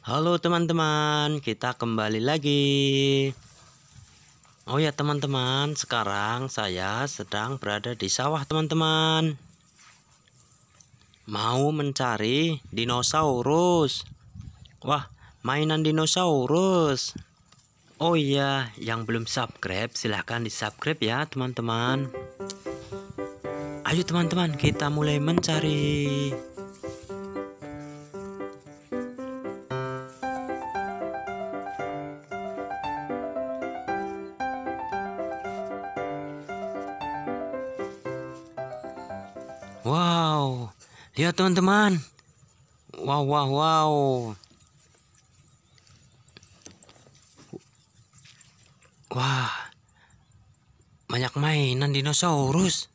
Halo teman-teman, kita kembali lagi. Oh ya teman-teman, sekarang saya sedang berada di sawah teman-teman. Mau mencari dinosaurus. Wah, mainan dinosaurus. Oh iya, yang belum subscribe silahkan di subscribe ya teman-teman. Ayo teman-teman, kita mulai mencari. Wow, lihat ya, teman-teman. Wow, wow, wow. Wah, banyak mainan dinosaurus.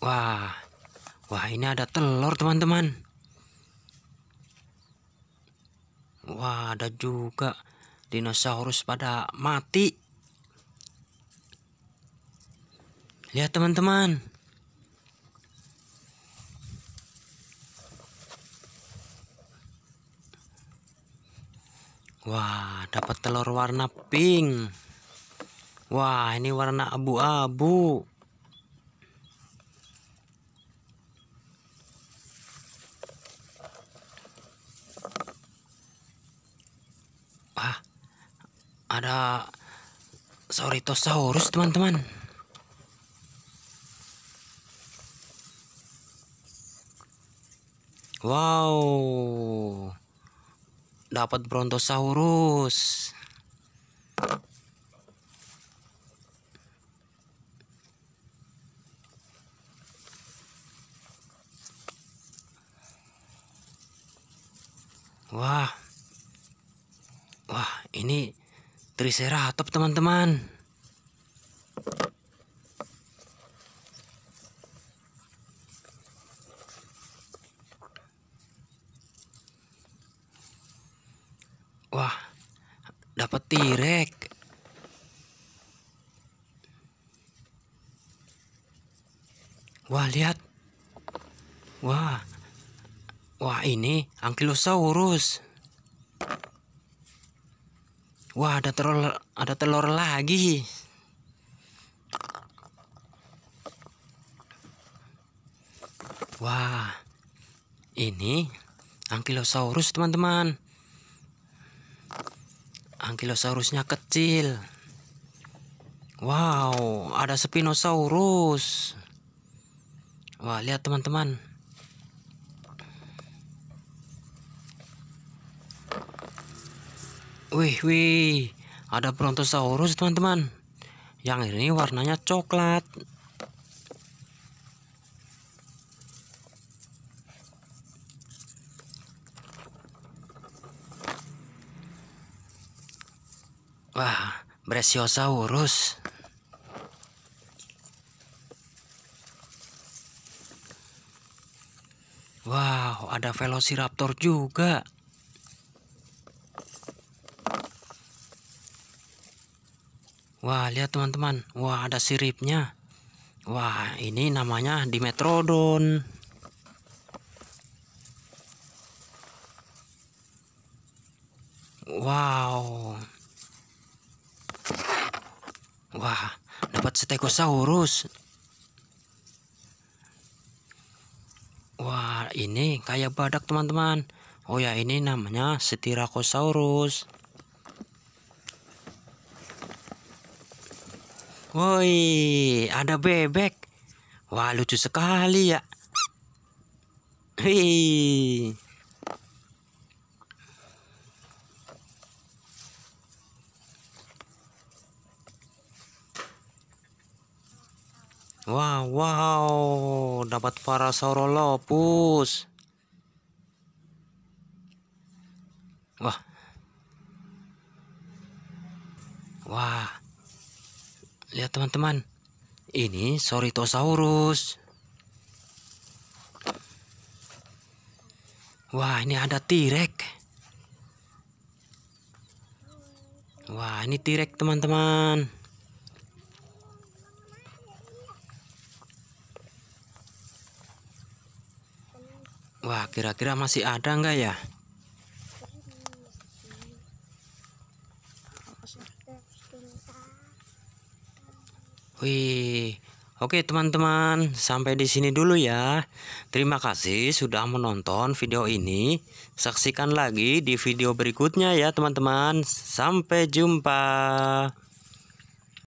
Wah, wah ini ada telur teman-teman. Wah, ada juga dinosaurus pada mati lihat teman-teman Wah, dapat telur warna pink. Wah, ini warna abu-abu. ada Sauritosaurus teman-teman Wow dapat Brontosaurus Wah Wah ini Triceratops teman-teman. Wah, dapat tirek. Wah, lihat. Wah. Wah, ini Ankylosaurus. Wah, ada telur ada telur lagi. Wah. Ini Ankylosaurus, teman-teman. Ankylosaurusnya kecil. Wow, ada Spinosaurus. Wah, lihat teman-teman. Wih, wih, ada Brontosaurus teman-teman. Yang ini warnanya coklat. Wah, Brachiosaurus. Wow, ada Velociraptor juga. Wah, lihat teman-teman. Wah, ada siripnya. Wah, ini namanya Dimetrodon. Wow. Wah, dapat Stegosaurus. Wah, ini kayak badak, teman-teman. Oh ya, ini namanya Styracosaurus. Woi, ada bebek. Wah, lucu sekali ya. Hei. Wow, wow, dapat Parasaurolophus. Wah. Wah. Lihat teman-teman. Ini Soritosaurus. Wah, ini ada T-Rex. Wah, ini t teman-teman. Wah, kira-kira masih ada nggak ya? Wih. Oke teman-teman, sampai di sini dulu ya. Terima kasih sudah menonton video ini. Saksikan lagi di video berikutnya ya teman-teman. Sampai jumpa.